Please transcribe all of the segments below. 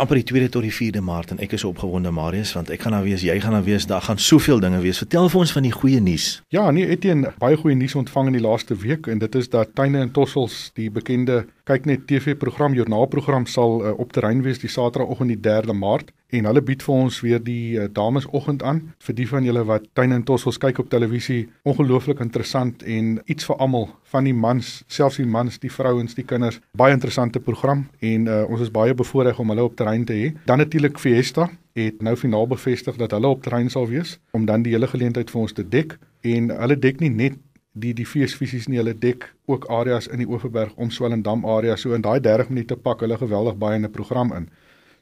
amper die 2de tot die 4de Maart en ek is opgewonde Marius want ek gaan daar nou wees, jy gaan daar nou wees, daar gaan soveel dinge wees. Vertel vir ons van die goeie nuus. Ja, nee, Etienne, baie goeie nuus ontvang in die laaste week en dit is dat Tuine en Tossels, die bekende kyk net TV-program Joernaalprogram sal uh, op terrein wees die Saterdagoggend die 3de Maart en hulle bied vir ons weer die uh, damesoggend aan vir die van julle wat tuin en tossels kyk op televisie ongelooflik interessant en iets vir almal van die mans selfs die mans die vrouens die kinders baie interessante program en uh, ons is baie bevoordeel om hulle op terrein te hê dan natuurlik Fiesta het nou finaal bevestig dat hulle op terrein sal wees om dan die hele geleentheid vir ons te dek en hulle dek nie net die die feesfisies nie hulle dek ook areas in die Oeverberg om Swellendam area so in daai 30 minute pak hulle geweldig baie in 'n program in.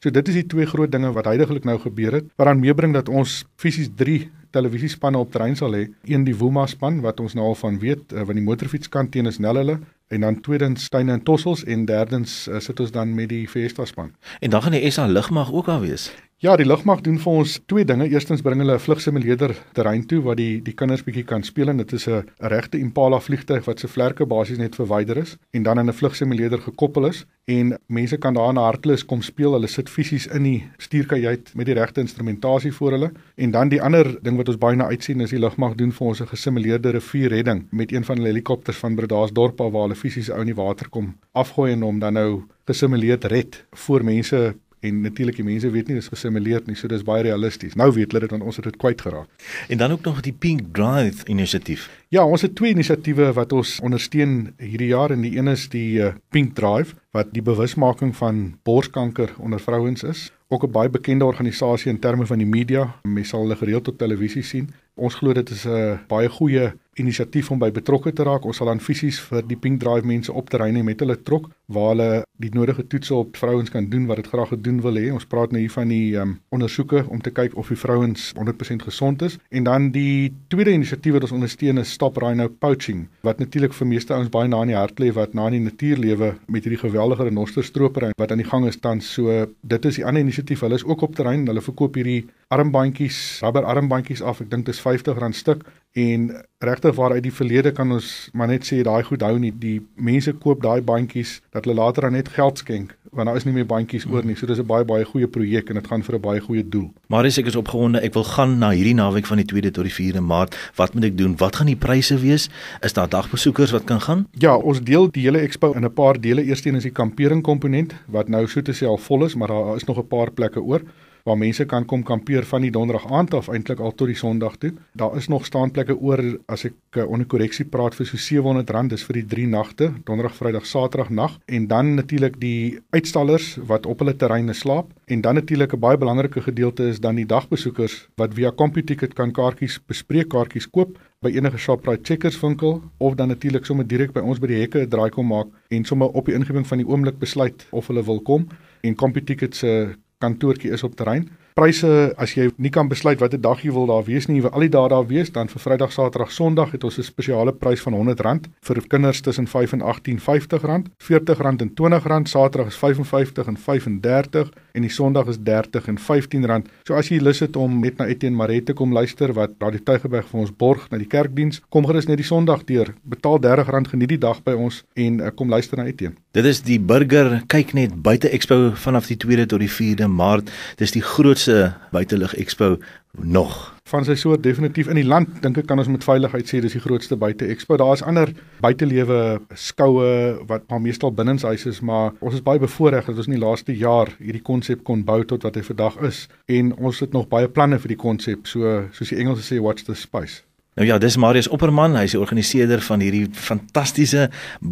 So dit is die twee groot dinge wat heidaglik nou gebeur het wat dan meebring dat ons fisies 3 televisiespanne op trein sal hê. Een die Wuma span wat ons nou al van weet van eh, die motorfietskant teen is nel hulle en dan tweedens Steyne en Tossels en derdens uh, sit ons dan met die Festa span. En dan gaan die SA Lugmag ook daar wees. Ja, die lugmag doen vir ons twee dinge. Eerstens bring hulle 'n vlugsimuleerder terrein toe waar die die kinders bietjie kan speel en dit is 'n regte Impala vliegtuig wat se vlerke basies net verwyder is en dan aan 'n vlugsimuleerder gekoppel is en mense kan daar in hartklus kom speel. Hulle sit fisies in die stuurkajuit met die regte instrumentasie voor hulle. En dan die ander ding wat ons baie na uitsien is die lugmag doen vir ons 'n gesimuleerde rivierredding met een van hulle helikopters van Bredasdorp waar hulle fisies ou in die water kom afgooi en hom dan nou gesimuleerd red voor mense en natuurlik die mense weet nie dis gesimuleer nie, so dis baie realisties. Nou weet hulle dit want ons het dit kwyt geraak. En dan ook nog die Pink Drive inisiatief. Ja, ons het twee inisiatiewe wat ons ondersteun hierdie jaar en die een is die eh, Pink Drive wat die bewusmaking van borskanker onder vrouens is. Ook 'n baie bekende organisasie in terme van die media. Mens sal hulle gereeld op televisie sien. Ons glo dit is 'n baie goeie inisiatief om by betrokke te raak. Ons sal dan fisies vir die Pink Drive mense opdry nie met hulle trok waar hulle die nodige toetse op vrouens kan doen wat dit graag gedoen wil hê. Ons praat nou hier van die um, ondersoeke om te kyk of die vrouens 100% gesond is. En dan die tweede inisiatief wat ons ondersteun is Stop Rhino Poaching wat natuurlik vir meeste ouens baie na in die hart lê wat na in die natuur lewe met hierdie geweldige renosterstropery wat aan die gang is tans. So dit is die ander inisiatief. Hulle is ook op terrein. Hulle verkoop hierdie armbandjies, rubber armbandjies af. Ek dink dit is R50 stuk en regtig waar uit die verlede kan ons maar net sê daai goed hou nie die mense koop daai bandjies dat hulle later dan net geld skenk want daar is nie meer bandjies oor nie so dis 'n baie baie goeie projek en dit gaan vir 'n baie goeie doel maar as ek is opgewonde ek wil gaan na hierdie naweek van die 2de tot die 4de maart wat moet ek doen wat gaan die pryse wees is daar dagbesoekers wat kan gaan ja ons deel die hele expo in 'n paar dele eerstens is die kampering komponent wat nou so te sê al vol is maar daar is nog 'n paar plekke oor waar mense kan kom kampeer van die donderdag aand af eintlik al tot die Sondag toe. Daar is nog staanplekke oor as ek uh, onder korreksie praat vir so R700 dis vir die 3 nagte, donderdag, vrydag, saterdag nag en dan natuurlik die uitstallers wat op hulle terreine slaap en dan natuurlik 'n baie belangrike gedeelte is dan die dagbesoekers wat via CompuTicket kan kaartjies bespreek kaartjies koop by enige Shoprite Checkers winkel of dan natuurlik sommer direk by ons by die hekke 'n draai kom maak en sommer op die ingewing van die oomblik besluit of hulle wil kom en CompuTicket se kantoortjie is op terrein pryse as jy nie kan besluit watter dag jy wil daar wees nie, jy wil al die dae daar wees, dan vir Vrydag, Saterdag, Sondag het ons 'n spesiale prys van R100 vir kinders tussen 5 en 18, R50, R40 en R20, Saterdag is R55 en R35 en die Sondag is R30 en R15. So as jy lus het om net na Etienne Maree te kom luister wat daar die Tuigerberg vir ons borg na die kerkdiens, kom gerus net die Sondag deur. Betaal R30, geniet die dag by ons en eh, kom luister na Etienne. Dit is die Burger kyk net buite Expo vanaf die 2de tot die 4de Maart. Dis die grootste se buitelug expo nog van sy soort definitief in die land dink ek kan ons met veiligheid sê dis die grootste buite expo daar is ander buitelewe skoue wat maar meestal binnenshuis is maar ons is baie bevoorreg dat ons in die laaste jaar hierdie konsep kon bou tot wat hy vandag is en ons het nog baie planne vir die konsep so soos die Engelse sê watch the space Nou ja, dis Marius Opperman, hy is die organiseerder van hierdie fantastiese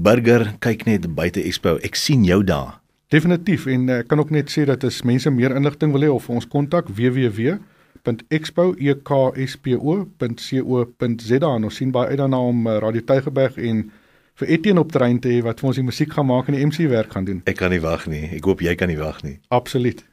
burger kyk net buite expo. Ek sien jou daar. Definitief en ek uh, kan ook net sê dat as mense meer inligting wil hê of ons kontak www.expoekspo.co.za en ons sien baie uit daarna om uh, Radio Tygerberg en vir Etienne op terrein te hê wat vir ons die musiek gaan maak en die MC werk gaan doen. Ek kan nie wag nie. Ek hoop jy kan nie wag nie. Absoluut.